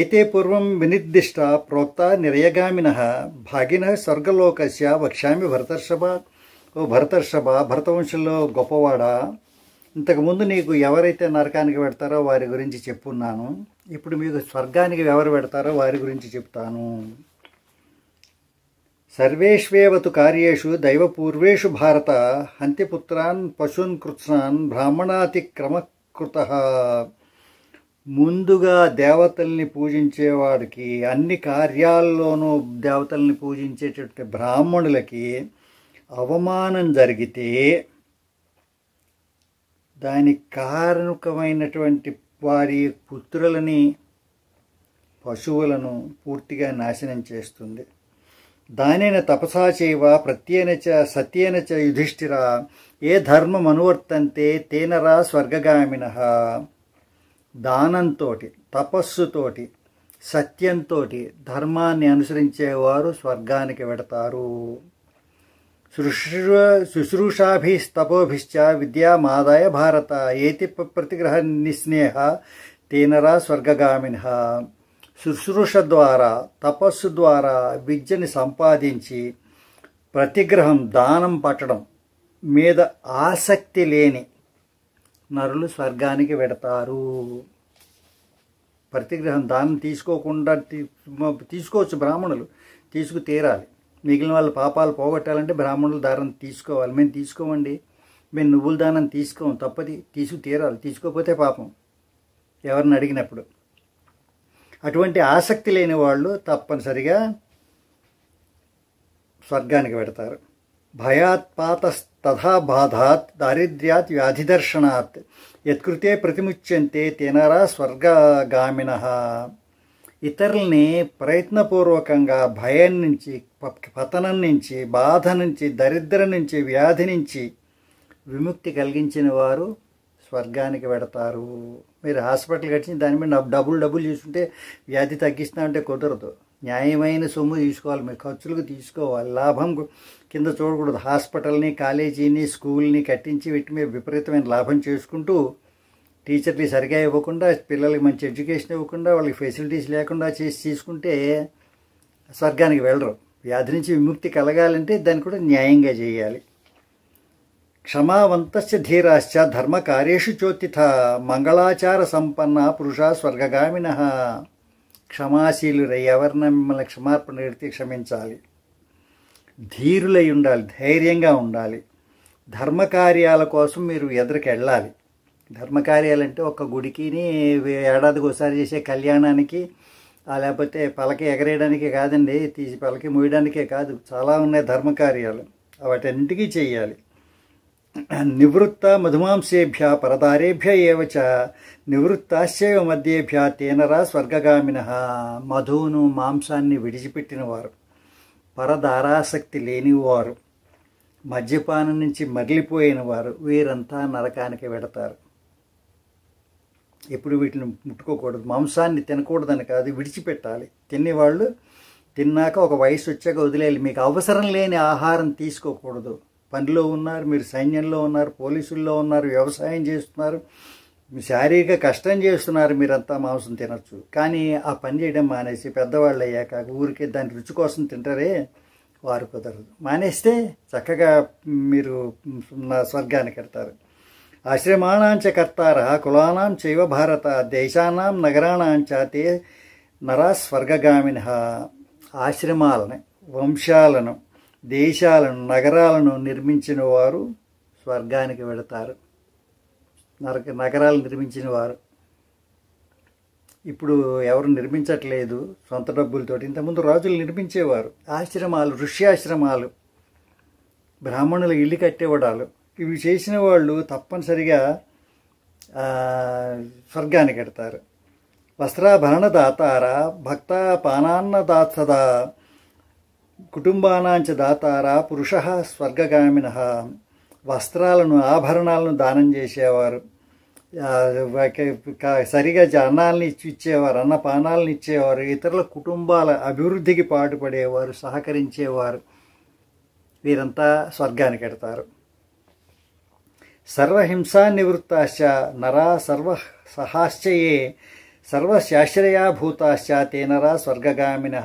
ఏతే పూర్వం వినిర్దిష్ట ప్రోక్త నిరయగామిన భాగిన స్వర్గలోకస్య వక్ష్యామి భరతర్షభ ఓ భరతర్షభ భరతవంశంలో గొప్పవాడా ఇంతకుముందు నీకు ఎవరైతే నరకానికి పెడతారో వారి గురించి చెప్పున్నాను ఇప్పుడు మీకు స్వర్గానికి ఎవరు పెడతారో వారి గురించి చెప్తాను సర్వేష్వేవతు కార్యేషు దైవపూర్వేషు భారత హంతిపుత్రాన్ పశున్ కృత్స్నాన్ బ్రాహ్మణాతిక్రమకృత ముందుగా దేవతల్ని పూజించేవాడికి అన్ని కార్యాల్లోనూ దేవతల్ని పూజించేటటువంటి బ్రాహ్మణులకి అవమానం జరిగితే దానికి కారణకమైనటువంటి వారి పుత్రులని పశువులను పూర్తిగా నాశనం చేస్తుంది దానైన తపసా చ ప్రత్యేనచ సత్యేనచ యుధిష్ఠిర ఏ ధర్మం అనువర్తంతే తేనరా స్వర్గగామిన దానంతో తపస్సుతోటి సత్యంతో ధర్మాన్ని అనుసరించేవారు స్వర్గానికి వెడతారు శుశ్రూ శుశ్రూషాభిస్తపోభిశ్చ విద్యా మాదాయ భారత ఏతి ప్రతిగ్రహ నిస్నేహ తేనరా స్వర్గగామిన శుశ్రూష ద్వారా తపస్సు ద్వారా విద్యని సంపాదించి ప్రతిగ్రహం దానం పట్టడం మీద ఆసక్తి లేని నరులు స్వర్గానికి వెడతారు ప్రతిగ్రహం దానం తీసుకోకుండా తీసుకోవచ్చు బ్రాహ్మణులు తీసుకు తీరాలి మిగిలిన వాళ్ళ పాపాలు పోగొట్టాలంటే బ్రాహ్మణులు దానం తీసుకోవాలి మేము తీసుకోమండి మేము నువ్వుల దానం తీసుకోం తప్పది తీసుకు తీరాలి తీసుకోకపోతే పాపం ఎవరిని అడిగినప్పుడు అటువంటి ఆసక్తి లేని వాళ్ళు తప్పనిసరిగా స్వర్గానికి పెడతారు భయాత్పాతస్తథా బాధాత్ దారిద్ర్యాత్ వ్యాధిదర్శనాత్ యత్కృతే ప్రతిముచ్యంతే తినరా స్వర్గామిన ఇతరుల్ని ప్రయత్నపూర్వకంగా భయం నుంచి పతనం నుంచి బాధ నుంచి దరిద్రం నుంచి వ్యాధి నుంచి విముక్తి కలిగించిన వారు స్వర్గానికి పెడతారు మీరు హాస్పిటల్ కట్టించి దాని మీద డబుల్ డబుల్ చూసుకుంటే వ్యాధి తగ్గిస్తా అంటే కుదరదు న్యాయమైన సొమ్ము తీసుకోవాలి మీ ఖర్చులకు తీసుకోవాలి లాభం కింద చూడకూడదు హాస్పిటల్ని కాలేజీని స్కూల్ని కట్టించి వీటి మీద విపరీతమైన లాభం చేసుకుంటూ టీచర్లు సరిగా ఇవ్వకుండా పిల్లలకి మంచి ఎడ్యుకేషన్ ఇవ్వకుండా వాళ్ళకి ఫెసిలిటీస్ లేకుండా చేసి తీసుకుంటే స్వర్గానికి వెళ్ళరు వ్యాధి నుంచి విముక్తి కలగాలంటే దాన్ని కూడా న్యాయంగా చేయాలి క్షమావంతస్య ధీరాశ్చ ధర్మ కార్యేషు చోతిథ మంగళాచార సంపన్న పురుష స్వర్గగామిన రై ఎవరిన మిమ్మల్ని క్షమార్పణ ఎడితే క్షమించాలి ధీరులై ఉండాలి ధైర్యంగా ఉండాలి ధర్మకార్యాల కోసం మీరు ఎదురుకు వెళ్ళాలి ధర్మకార్యాలంటే ఒక గుడికిని ఏడాదికి ఒకసారి చేసే కళ్యాణానికి లేకపోతే పలకి ఎగరేయడానికే కాదండి తీసి పలకి మూయడానికే కాదు చాలా ఉన్నాయి ధర్మకార్యాలు వాటన్నింటికీ చేయాలి నివృత్త మధుమాంసేభ్య పరదారేభ్య ఏవచ నివృత్తాశైవ మధ్యేభ్య తేనరా స్వర్గగామిన మధువును మాంసాన్ని విడిచిపెట్టినవారు పరధారాసక్తి లేనివారు మద్యపానం నుంచి మరలిపోయిన వారు వీరంతా నరకానికి వెడతారు ఎప్పుడు వీటిని ముట్టుకోకూడదు మాంసాన్ని తినకూడదని కాదు విడిచిపెట్టాలి తినేవాళ్ళు తిన్నాక ఒక వయసు వచ్చాక వదిలేయాలి మీకు అవసరం లేని ఆహారం తీసుకోకూడదు పనిలో ఉన్నారు మీరు సైన్యంలో ఉన్నారు పోలీసుల్లో ఉన్నారు వ్యవసాయం చేస్తున్నారు శారీరక కష్టం చేస్తున్నారు మీరంతా మాంసం తినచ్చు కానీ ఆ పని చేయడం మానేసి పెద్దవాళ్ళు అయ్యాక ఊరికే దాని రుచి కోసం తింటారే వారు కుదరదు మానేస్తే చక్కగా మీరు స్వర్గానికి వెళ్తారు ఆశ్రమాణాంచ కర్తార కులానాం చైవ భారత దేశానాం నగరాణాంచాతే నరా స్వర్గగామిన ఆశ్రమాలను వంశాలను దేశాలను నగరాలను నిర్మించిన వారు స్వర్గానికి వెళతారు నరక నగరాలు నిర్మించిన వారు ఇప్పుడు ఎవరు నిర్మించట్లేదు సొంత డబ్బులతోటి ఇంతకుముందు రాజులు నిర్మించేవారు ఆశ్రమాలు ఋష్యాశ్రమాలు బ్రాహ్మణుల ఇల్లు కట్టేవాడాలు ఇవి చేసిన వాళ్ళు తప్పనిసరిగా స్వర్గానికి ఎడతారు వస్త్రాభరణ దాతారా భక్త పానాన్న దాత్సదా కుటుంబానాంచ దాతారా పురుష స్వర్గగామిన వస్త్రాలను ఆభరణాలను దానం చేసేవారు సరిగా అన్నాలని ఇచ్చిచ్చేవారు ఇచ్చేవారు అన్న పానాలను ఇచ్చేవారు ఇతరుల కుటుంబాల అభివృద్ధికి పాటుపడేవారు సహకరించేవారు వీరంతా స్వర్గానికి ఎడతారు నివృత్తాశ్చ నరా సర్వ సహాశ్చయే సర్వశాశ్రయాభూతాశ్చ తేనరా స్వర్గగామిన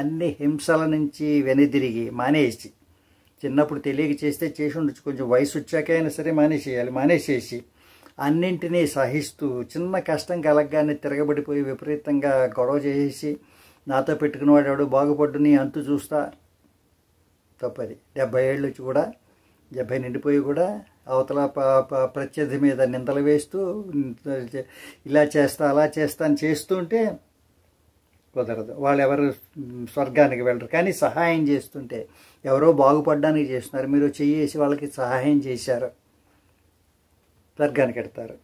అన్ని హింసల నుంచి వెనుదిరిగి మానేసి చిన్నప్పుడు తెలియక చేస్తే చేసి ఉండొచ్చు కొంచెం వయసు వచ్చాకైనా సరే మానేసేయాలి మానేసేసి అన్నింటినీ సహిస్తూ చిన్న కష్టం కలగగానే తిరగబడిపోయి విపరీతంగా గొడవ చేసేసి నాతో పెట్టుకునేవాడు ఎవడు బాగుపడ్డు నీ అంతు చూస్తా తప్పది డెబ్బై ఏళ్ళు వచ్చి కూడా డెబ్బై నిండిపోయి కూడా అవతల ప్రత్యర్థి మీద నిందలు వేస్తూ ఇలా చేస్తా అలా చేస్తా అని చేస్తుంటే కుదరదు వాళ్ళు ఎవరు స్వర్గానికి వెళ్ళరు కానీ సహాయం చేస్తుంటే ఎవరో బాగుపడడానికి చేస్తున్నారు మీరు చెయ్యేసి వాళ్ళకి సహాయం చేశారు వర్గానికి ఎడతారు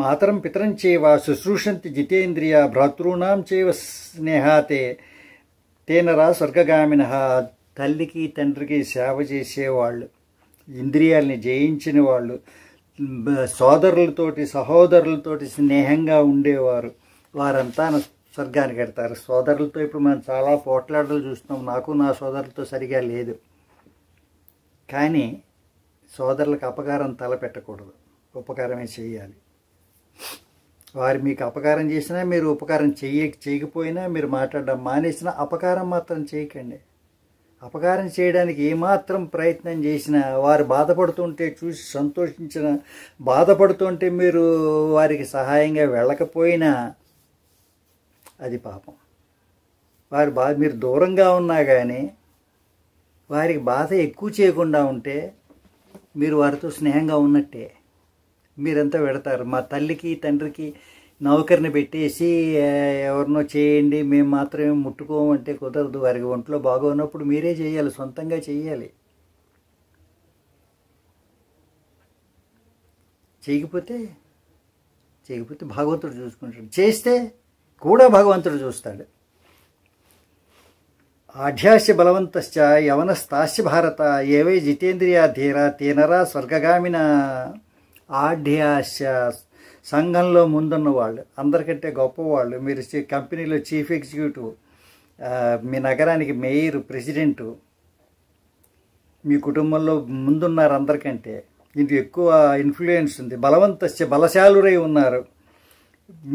మాతరం పితరం చేవ శుశ్రూషంతి జితేంద్రియ భ్రాతృణాం చేవ స్నేహాతే తేనరా స్వర్గగామిన తల్లికి తండ్రికి సేవ చేసేవాళ్ళు ఇంద్రియాల్ని జయించిన వాళ్ళు సోదరులతోటి సహోదరులతోటి స్నేహంగా ఉండేవారు వారంతా స్వర్గానికి ఎడతారు సోదరులతో ఇప్పుడు మనం చాలా పోట్లాడలు చూస్తున్నాం నాకు నా సోదరులతో సరిగా లేదు కానీ సోదరులకు అపకారం తలపెట్టకూడదు ఉపకారమే చేయాలి వారు మీకు అపకారం చేసినా మీరు ఉపకారం చేయ చేయకపోయినా మీరు మాట్లాడడం మానేసినా అపకారం మాత్రం చేయకండి అపకారం చేయడానికి ఏమాత్రం ప్రయత్నం చేసినా వారు బాధపడుతుంటే చూసి సంతోషించిన బాధపడుతుంటే మీరు వారికి సహాయంగా వెళ్ళకపోయినా అది పాపం వారి బాధ మీరు దూరంగా ఉన్నా కానీ వారికి బాధ ఎక్కువ చేయకుండా ఉంటే మీరు వారితో స్నేహంగా ఉన్నట్టే మీరంతా పెడతారు మా తల్లికి తండ్రికి నౌకరిని పెట్టేసి ఎవరినో చేయండి మేము మాత్రమే ముట్టుకోమంటే కుదరదు వారికి ఒంట్లో బాగున్నప్పుడు మీరే చేయాలి సొంతంగా చేయాలి చేయకపోతే చేయకపోతే భగవంతుడు చూసుకుంటాడు చేస్తే కూడా భగవంతుడు చూస్తాడు ఆఢ్యాస్య బలవంతశ్చ యవనస్తాస్య భారత ఏవై ధీరా తీనరా స్వర్గగామిన ఆఢ్యాస్య సంఘంలో ముందున్న వాళ్ళు అందరికంటే గొప్పవాళ్ళు మీరు కంపెనీలో చీఫ్ ఎగ్జిక్యూటివ్ మీ నగరానికి మేయర్ ప్రెసిడెంటు మీ కుటుంబంలో ముందున్నారు అందరికంటే ఇది ఎక్కువ ఇన్ఫ్లుయెన్స్ ఉంది బలవంతశ్చ బలశాలురై ఉన్నారు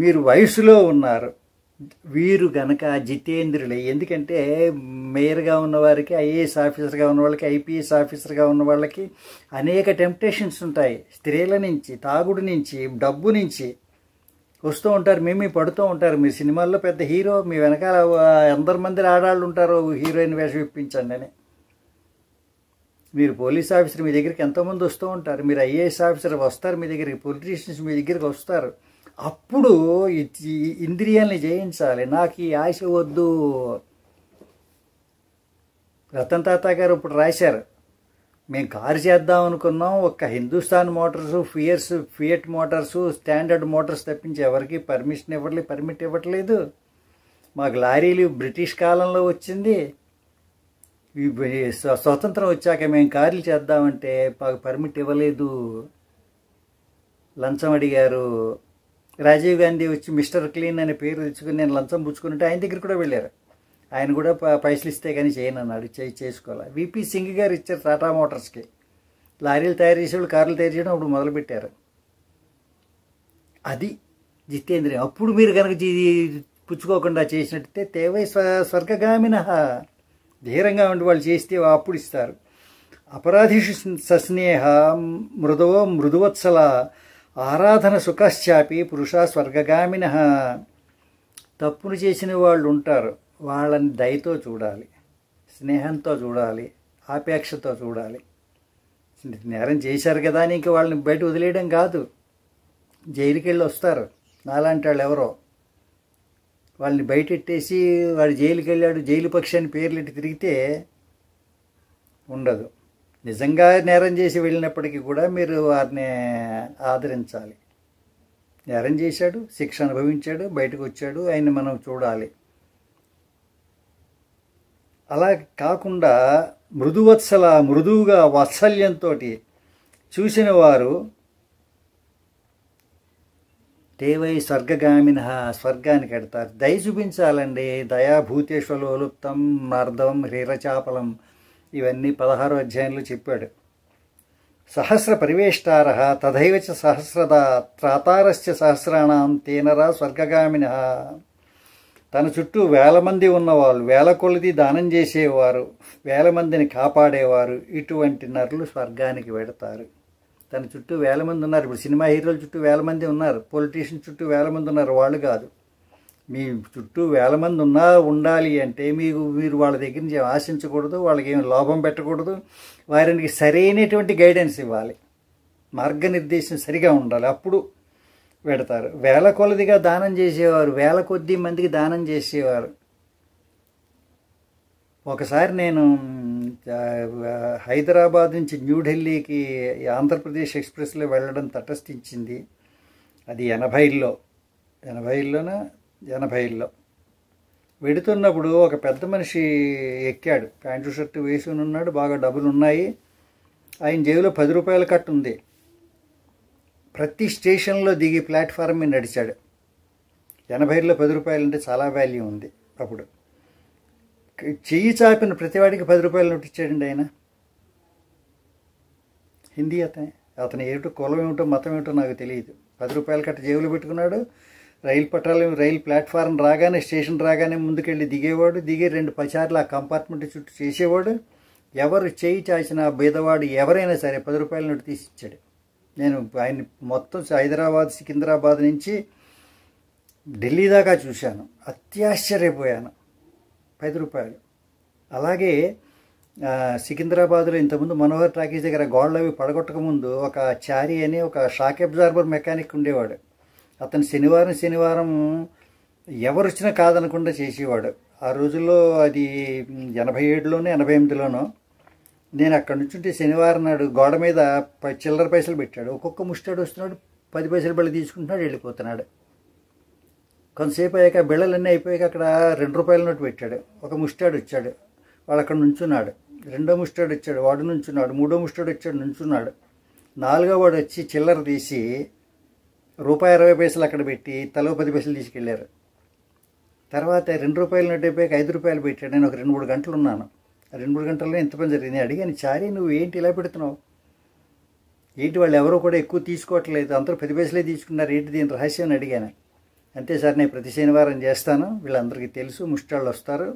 మీరు వయసులో ఉన్నారు వీరు గనక జితేంద్రులే ఎందుకంటే మేయర్గా ఉన్నవారికి ఐఏఎస్ ఆఫీసర్గా ఉన్న వాళ్ళకి ఐపీఎస్ ఆఫీసర్గా ఉన్న వాళ్ళకి అనేక టెంప్టేషన్స్ ఉంటాయి స్త్రీల నుంచి తాగుడు నుంచి డబ్బు నుంచి వస్తూ ఉంటారు మేమే పడుతూ ఉంటారు మీరు సినిమాల్లో పెద్ద హీరో మీ వెనకాల ఎందరు మంది ఆడాళ్ళు ఉంటారు హీరోయిన్ వేషం ఇప్పించండి అని మీరు పోలీస్ ఆఫీసర్ మీ దగ్గరికి ఎంతోమంది వస్తూ ఉంటారు మీరు ఐఏఎస్ ఆఫీసర్ వస్తారు మీ దగ్గరికి పొలిటీషియన్స్ మీ దగ్గరికి వస్తారు అప్పుడు ఇంద్రియాల్ని జయించాలి నాకు ఈ ఆశ వద్దు రతన్ తాత గారు ఇప్పుడు రాశారు మేము కారు చేద్దాం అనుకున్నాం ఒక్క హిందుస్థాన్ మోటార్సు ఫియర్స్ ఫియట్ మోటార్సు స్టాండర్డ్ మోటార్స్ తప్పించి ఎవరికి పర్మిషన్ ఇవ్వట్లేదు పర్మిట్ ఇవ్వట్లేదు మాకు లారీలు బ్రిటిష్ కాలంలో వచ్చింది స్వతంత్రం వచ్చాక మేము కార్లు చేద్దామంటే మాకు పర్మిట్ ఇవ్వలేదు లంచం అడిగారు రాజీవ్ గాంధీ వచ్చి మిస్టర్ క్లీన్ అనే పేరు తెచ్చుకుని నేను లంచం పుచ్చుకుంటే ఆయన దగ్గర కూడా వెళ్ళారు ఆయన కూడా పైసలు ఇస్తే కానీ చేయను అన్నాడు చేయి చేసుకోవాలి విపి సింగ్ గారు ఇచ్చారు టాటా మోటార్స్కి లారీలు తయారు చేసేవాళ్ళు కార్లు తయారు చేయడం అప్పుడు మొదలుపెట్టారు అది జితేంద్ర అప్పుడు మీరు కనుక పుచ్చుకోకుండా చేసినట్టయితే తేవై స్వ స్వర్గగామిన ధీరంగా ఉండి వాళ్ళు చేస్తే అప్పుడు ఇస్తారు అపరాధిషు సస్నేహ మృదవ మృదువత్సల ఆరాధన సుఖశ్చాపి పురుష స్వర్గగామిన తప్పులు చేసిన వాళ్ళు ఉంటారు వాళ్ళని దయతో చూడాలి స్నేహంతో చూడాలి ఆపేక్షతో చూడాలి నేరం చేశారు కదా అని ఇంక వాళ్ళని బయట వదిలేయడం కాదు జైలుకి వెళ్ళి వస్తారు నాలాంటి వాళ్ళు ఎవరో వాళ్ళని బయటెట్టేసి వాడు జైలుకి వెళ్ళాడు జైలు పక్షి అని ఇట్టి తిరిగితే ఉండదు నిజంగా నేరం చేసి వెళ్ళినప్పటికీ కూడా మీరు వారిని ఆదరించాలి నేరం చేశాడు శిక్ష అనుభవించాడు బయటకు వచ్చాడు ఆయన్ని మనం చూడాలి అలా కాకుండా మృదువత్సల మృదువుగా వాత్సల్యంతో చూసిన వారు దేవై స్వర్గగామిన స్వర్గానికి ఎడతారు దయ చూపించాలండి దయా భూతేశ్వరలోలుప్తం మార్దవం హ్రీరచాపలం ఇవన్నీ పదహారో అధ్యాయంలో చెప్పాడు సహస్ర పరివేష్టార తథైవ సహస్రద త్రాతారస్య సహస్రాణం తేనరా స్వర్గగామిన తన చుట్టూ వేల మంది ఉన్నవాళ్ళు వేల కొలది దానం చేసేవారు వేల మందిని కాపాడేవారు ఇటువంటి నరులు స్వర్గానికి వెడతారు తన చుట్టూ వేల మంది ఉన్నారు ఇప్పుడు సినిమా హీరోల చుట్టూ వేల మంది ఉన్నారు పొలిటీషియన్ చుట్టూ వేల మంది ఉన్నారు వాళ్ళు కాదు మీ చుట్టూ వేల మంది ఉన్నా ఉండాలి అంటే మీకు మీరు వాళ్ళ దగ్గర నుంచి ఆశించకూడదు వాళ్ళకి ఏమి లోభం పెట్టకూడదు వారికి సరైనటువంటి గైడెన్స్ ఇవ్వాలి మార్గనిర్దేశం సరిగా ఉండాలి అప్పుడు పెడతారు వేల కొలదిగా దానం చేసేవారు వేల కొద్ది మందికి దానం చేసేవారు ఒకసారి నేను హైదరాబాద్ నుంచి న్యూఢిల్లీకి ఆంధ్రప్రదేశ్ ఎక్స్ప్రెస్లో వెళ్ళడం తటస్థించింది అది ఎనభైల్లో ఎనభైల్లోన ఎనభైల్లో వెడుతున్నప్పుడు ఒక పెద్ద మనిషి ఎక్కాడు ప్యాంటు షర్ట్ వేసుకుని ఉన్నాడు బాగా డబ్బులు ఉన్నాయి ఆయన జేబులో పది రూపాయల కట్టు ఉంది ప్రతి స్టేషన్లో దిగి ప్లాట్ఫారం మీద నడిచాడు ఎనభైలో పది రూపాయలు అంటే చాలా వాల్యూ ఉంది అప్పుడు చెయ్యి చాపిన ప్రతివాడికి పది రూపాయలు నోటిచ్చాడండి ఆయన హిందీ అతనే అతను ఏమిటో కులం ఏమిటో మతం ఏమిటో నాకు తెలియదు పది రూపాయలు కట్ట జేబులు పెట్టుకున్నాడు రైలు పట్టాల రైలు ప్లాట్ఫారం రాగానే స్టేషన్ రాగానే ముందుకెళ్ళి దిగేవాడు దిగి రెండు పచార్లు ఆ కంపార్ట్మెంట్ చుట్టూ చేసేవాడు ఎవరు చేయి చాచిన బీదవాడు ఎవరైనా సరే పది రూపాయల నోటు తీసి ఇచ్చాడు నేను ఆయన మొత్తం హైదరాబాద్ సికింద్రాబాద్ నుంచి ఢిల్లీ దాకా చూశాను అత్యాశ్చర్యపోయాను పది రూపాయలు అలాగే సికింద్రాబాద్లో ఇంతకుముందు మనోహర్ టాకీస్ దగ్గర గోడలు అవి పడగొట్టకముందు ఒక చారీ అని ఒక షాక్ అబ్జార్బర్ మెకానిక్ ఉండేవాడు అతను శనివారం శనివారం ఎవరు వచ్చినా కాదనకుండా చేసేవాడు ఆ రోజుల్లో అది ఎనభై ఏడులోనూ ఎనభై ఎనిమిదిలోనూ నేను అక్కడ నుంచి ఉంటే శనివారం నాడు గోడ మీద చిల్లర పైసలు పెట్టాడు ఒక్కొక్క ముష్టాడు వస్తున్నాడు పది పైసలు బిళ్ళ తీసుకుంటున్నాడు వెళ్ళిపోతున్నాడు కొంతసేపు అయ్యాక బిళ్ళలన్నీ అయిపోయాక అక్కడ రెండు రూపాయల నోటు పెట్టాడు ఒక ముష్టాడు వచ్చాడు వాడు అక్కడ నుంచున్నాడు రెండో ముష్టాడు వచ్చాడు వాడు నుంచున్నాడు మూడో ముష్టాడు వచ్చాడు నుంచున్నాడు నాలుగో వాడు వచ్చి చిల్లర తీసి రూపాయి ఇరవై పైసలు అక్కడ పెట్టి తలో పది పైసలు తీసుకెళ్ళారు తర్వాత రెండు రూపాయల నోట్ ఐదు రూపాయలు పెట్టాడు నేను ఒక రెండు మూడు గంటలు ఉన్నాను రెండు మూడు గంటల్లో ఎంత పని జరిగింది అడిగాను చారి నువ్వు ఏంటి ఇలా పెడుతున్నావు ఏంటి వాళ్ళు ఎవరో కూడా ఎక్కువ తీసుకోవట్లేదు అందరూ పది పైసలే తీసుకున్నారు ఏంటి దీని రహస్యం అడిగాను అంతే సార్ నేను ప్రతి శనివారం చేస్తాను వీళ్ళందరికీ తెలుసు ముష్టాళ్ళు వస్తారు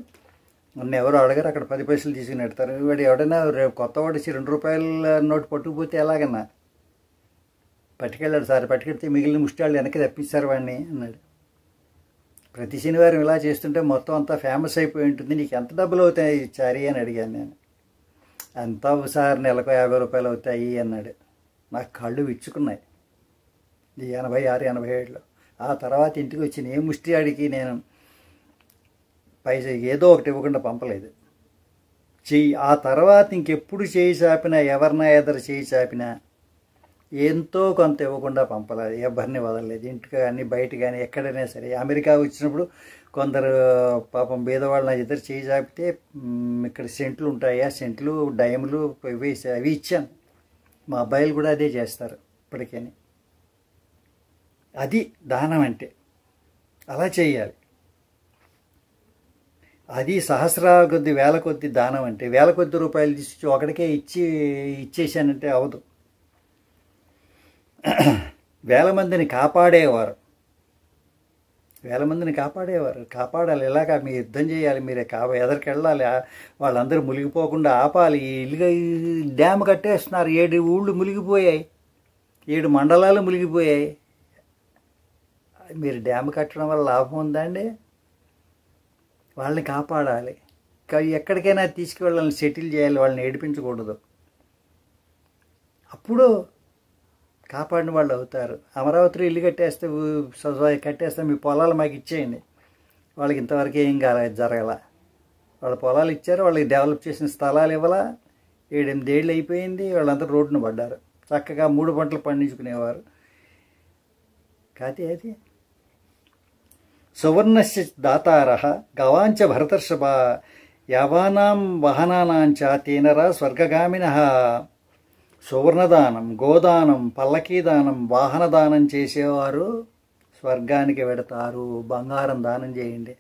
నన్ను ఎవరో అడగారు అక్కడ పది పైసలు తీసుకుని పెడతారు వాడు ఎవడైనా రేపు కొత్త వాడిసి రెండు రూపాయల నోటు పట్టుకుపోతే ఎలాగన్నా పట్టుకెళ్ళాడు సార్ పట్టుకెళ్తే మిగిలిన ముష్టివాళ్ళు వెనక్కి తప్పిస్తారు వాడిని అన్నాడు ప్రతి శనివారం ఇలా చేస్తుంటే మొత్తం అంతా ఫేమస్ అయిపోయి ఉంటుంది నీకు ఎంత డబ్బులు అవుతాయి చారి అని అడిగాను నేను అంతా సార్ నెలకు యాభై రూపాయలు అవుతాయి అన్నాడు నాకు కళ్ళు విచ్చుకున్నాయి ఈ ఎనభై ఆరు ఎనభై ఏడులో ఆ తర్వాత ఇంటికి వచ్చిన ఏ ముష్టి అడిగి నేను పైసా ఏదో ఒకటి ఇవ్వకుండా పంపలేదు చెయ్యి ఆ తర్వాత ఇంకెప్పుడు చేయి చాపినా ఎవరినా ఎదురు చేయి చాపినా ఎంతో కొంత ఇవ్వకుండా పంపలేదు ఎవరిని వదలలేదు ఇంటికి కానీ బయట కానీ ఎక్కడైనా సరే అమెరికా వచ్చినప్పుడు కొందరు పాపం బీదవాళ్ళు నా ఇద్దరు చేయి చాపితే ఇక్కడ సెంట్లు ఉంటాయి ఆ సెంట్లు డైములు ఇవి అవి ఇచ్చాను మా అబ్బాయిలు కూడా అదే చేస్తారు ఇప్పటికని అది దానం అంటే అలా చేయాలి అది సహస్రా కొద్ది వేల కొద్ది దానం అంటే వేల కొద్ది రూపాయలు తీసుకొచ్చి ఒకడికే ఇచ్చి ఇచ్చేసానంటే అవదు వేల మందిని కాపాడేవారు వేల మందిని కాపాడేవారు కాపాడాలి ఇలాగా మీ యుద్ధం చేయాలి మీరే కా ఎదరికి వెళ్ళాలి వాళ్ళందరూ మునిగిపోకుండా ఆపాలి ఇల్లుగా డ్యామ్ కట్టేస్తున్నారు ఏడు ఊళ్ళు మునిగిపోయాయి ఏడు మండలాలు మునిగిపోయాయి మీరు డ్యామ్ కట్టడం వల్ల లాభం ఉందండి వాళ్ళని కాపాడాలి ఎక్కడికైనా తీసుకువెళ్ళాలని సెటిల్ చేయాలి వాళ్ళని ఏడిపించకూడదు అప్పుడు కాపాడిన వాళ్ళు అవుతారు అమరావతిలో ఇల్లు కట్టేస్తే కట్టేస్తే మీ పొలాలు మాకు ఇచ్చేయండి వాళ్ళకి ఇంతవరకు ఏం కాలే జరగల వాళ్ళ పొలాలు ఇచ్చారు వాళ్ళకి డెవలప్ చేసిన స్థలాలు ఇవ్వాల ఏడెనిమిది ఏళ్ళు అయిపోయింది వాళ్ళంతా రోడ్డున పడ్డారు చక్కగా మూడు పంటలు పండించుకునేవారు కాతే అది సువర్ణశ దాతార గవాంచ భరతర్షభ యవానాం వహనానాంచ తేనరా స్వర్గగామిన సువర్ణదానం గోదానం పల్లకీదానం వాహన దానం చేసేవారు స్వర్గానికి వెడతారు బంగారం దానం చేయండి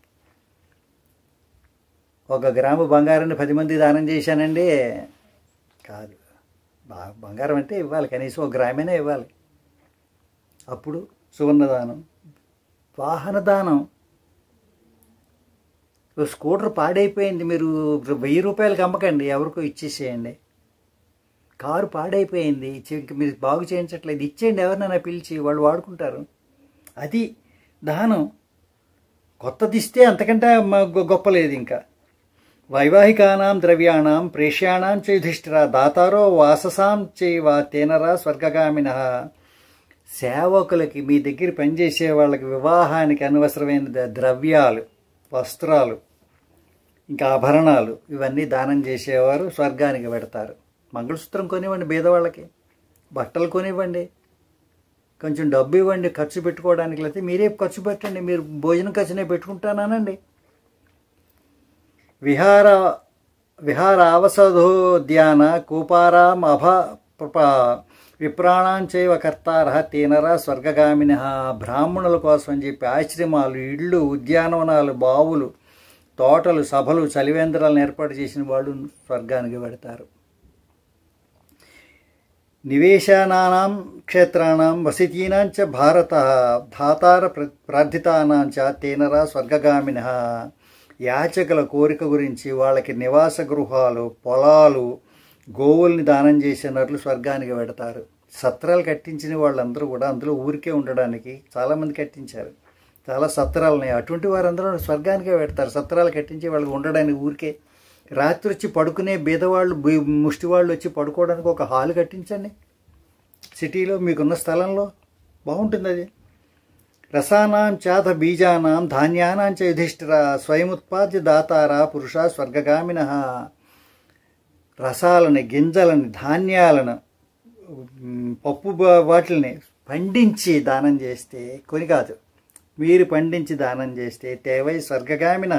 ఒక గ్రాము బంగారాన్ని పది మంది దానం చేశానండి కాదు బంగారం అంటే ఇవ్వాలి కనీసం ఒక గ్రామేనే ఇవ్వాలి అప్పుడు సువర్ణదానం వాహన దానం స్కూటర్ పాడైపోయింది మీరు వెయ్యి రూపాయలకి అమ్మకండి ఎవరికో ఇచ్చేసేయండి కారు పాడైపోయింది మీరు బాగు చేయించట్లేదు ఇచ్చేయండి ఎవరినైనా పిలిచి వాళ్ళు వాడుకుంటారు అది దానం కొత్తది ఇస్తే అంతకంటే గొప్పలేదు ఇంకా వైవాహికానాం ద్రవ్యాణం ప్రేష్యాణం చేయుధిష్ఠిర దాతారో వాససాం చేవా తేనరా స్వర్గగామిన సేవకులకి మీ దగ్గర పనిచేసే వాళ్ళకి వివాహానికి అనవసరమైన ద్రవ్యాలు వస్త్రాలు ఇంకా ఆభరణాలు ఇవన్నీ దానం చేసేవారు స్వర్గానికి పెడతారు మంగళసూత్రం కొనివ్వండి బీదవాళ్ళకి బట్టలు కొనివ్వండి కొంచెం డబ్బు ఇవ్వండి ఖర్చు పెట్టుకోవడానికి లేకపోతే మీరే ఖర్చు పెట్టండి మీరు భోజనం ఖర్చు నేను పెట్టుకుంటానండి విహార అవసోద్యాన కూపారాం అభ విప్రాణాంచైవ కర్తార తీనర స్వర్గగామిన బ్రాహ్మణుల కోసం అని చెప్పి ఆశ్రమాలు ఇళ్ళు ఉద్యానవనాలు బావులు తోటలు సభలు చలివేంద్రాలను ఏర్పాటు చేసిన వాళ్ళు స్వర్గానికి పెడతారు నివేశానానాం క్షేత్రాణం వసితీనాం భారత భాతార ప్రార్థితానాం తేనరా స్వర్గగామిన యాచకుల కోరిక గురించి వాళ్ళకి నివాస గృహాలు పొలాలు గోవుల్ని దానం చేసినట్లు స్వర్గానికి పెడతారు సత్రాలు కట్టించిన వాళ్ళందరూ కూడా అందులో ఊరికే ఉండడానికి చాలామంది కట్టించారు చాలా సత్రాలు ఉన్నాయి అటువంటి వారందరూ స్వర్గానికే పెడతారు సత్రాలు కట్టించి వాళ్ళకి ఉండడానికి ఊరికే రాత్రి వచ్చి పడుకునే బీదవాళ్ళు ముష్టివాళ్ళు వచ్చి పడుకోవడానికి ఒక హాల్ కట్టించండి సిటీలో మీకున్న స్థలంలో బాగుంటుంది అది రసానాం చాత బీజానాం ధాన్యానాం చ యుధిష్ఠిర ఉత్పాద్య దాతార పురుష స్వర్గగామిన రసాలని గింజలని ధాన్యాలను పప్పు వాటిని పండించి దానం చేస్తే కొని కాదు మీరు పండించి దానం చేస్తే తేవై స్వర్గగామిన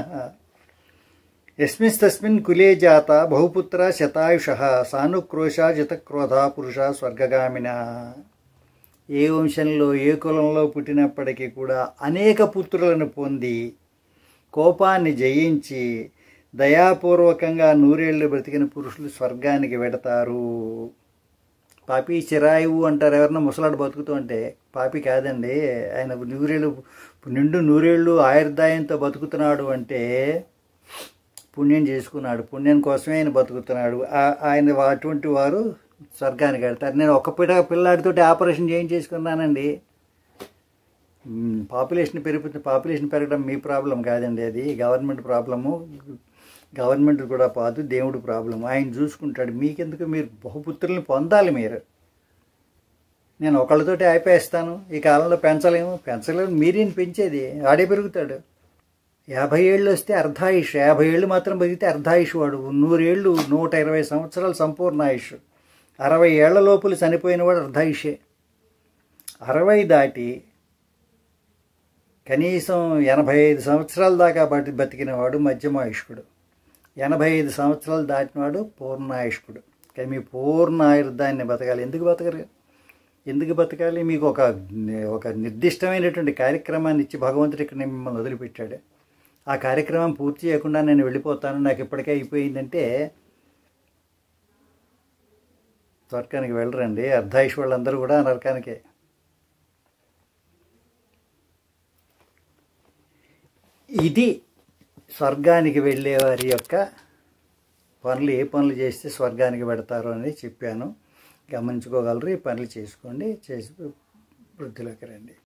యస్మిస్తస్మిన్ కులే జాత బహుపుత్ర శతాయుష సానుక్రోశ జితక్రోధ పురుష స్వర్గగామిన ఏ వంశంలో ఏ కులంలో పుట్టినప్పటికీ కూడా అనేక పుత్రులను పొంది కోపాన్ని జయించి దయాపూర్వకంగా నూరేళ్లు బ్రతికిన పురుషులు స్వర్గానికి వెడతారు పాపి చిరాయువు అంటారు ఎవరన్నా ముసలాడు బతుకుతూ అంటే పాపి కాదండి ఆయన నూరేళ్ళు నిండు నూరేళ్ళు ఆయుర్దాయంతో బతుకుతున్నాడు అంటే పుణ్యం చేసుకున్నాడు పుణ్యం కోసమే ఆయన బతుకుతున్నాడు ఆయన అటువంటి వారు స్వర్గానికి వెళ్తారు నేను ఒక పిట పిల్లాడితో ఆపరేషన్ చేయించేసుకున్నానండి పాపులేషన్ పెరుగుతుంది పాపులేషన్ పెరగడం మీ ప్రాబ్లం కాదండి అది గవర్నమెంట్ ప్రాబ్లము గవర్నమెంట్ కూడా పాదు దేవుడు ప్రాబ్లం ఆయన చూసుకుంటాడు మీకెందుకు మీరు బహుపుత్రుల్ని పొందాలి మీరు నేను ఒకళ్ళతోటి ఆపేస్తాను ఈ కాలంలో పెంచలేము పెంచలేము మీరేం పెంచేది ఆడే పెరుగుతాడు యాభై ఏళ్ళు వస్తే అర్ధాయుష్ యాభై ఏళ్ళు మాత్రం బతికితే అర్ధాయుష్ వాడు నూరేళ్ళు నూట ఇరవై సంవత్సరాలు సంపూర్ణ ఆయుష్ అరవై ఏళ్ల లోపల వాడు అర్ధాయుషే అరవై దాటి కనీసం ఎనభై ఐదు సంవత్సరాల దాకా బతి బతికినవాడు మధ్యమాయుష్కుడు ఎనభై ఐదు సంవత్సరాలు దాటినవాడు పూర్ణాయుష్కుడు కానీ మీ పూర్ణ ఆయుర్దాన్ని బతకాలి ఎందుకు బతకరు ఎందుకు బతకాలి మీకు ఒక ఒక నిర్దిష్టమైనటువంటి కార్యక్రమాన్ని ఇచ్చి భగవంతుడు ఇక్కడ మిమ్మల్ని వదిలిపెట్టాడు ఆ కార్యక్రమం పూర్తి చేయకుండా నేను వెళ్ళిపోతాను నాకు ఇప్పటికే అయిపోయిందంటే స్వర్గానికి వెళ్ళరండి అర్ధాయుష్ వాళ్ళందరూ కూడా నరకానికే ఇది స్వర్గానికి వెళ్ళేవారి యొక్క పనులు ఏ పనులు చేస్తే స్వర్గానికి పెడతారు అని చెప్పాను గమనించుకోగలరు ఈ పనులు చేసుకోండి చేసి వృద్ధిలోకి రండి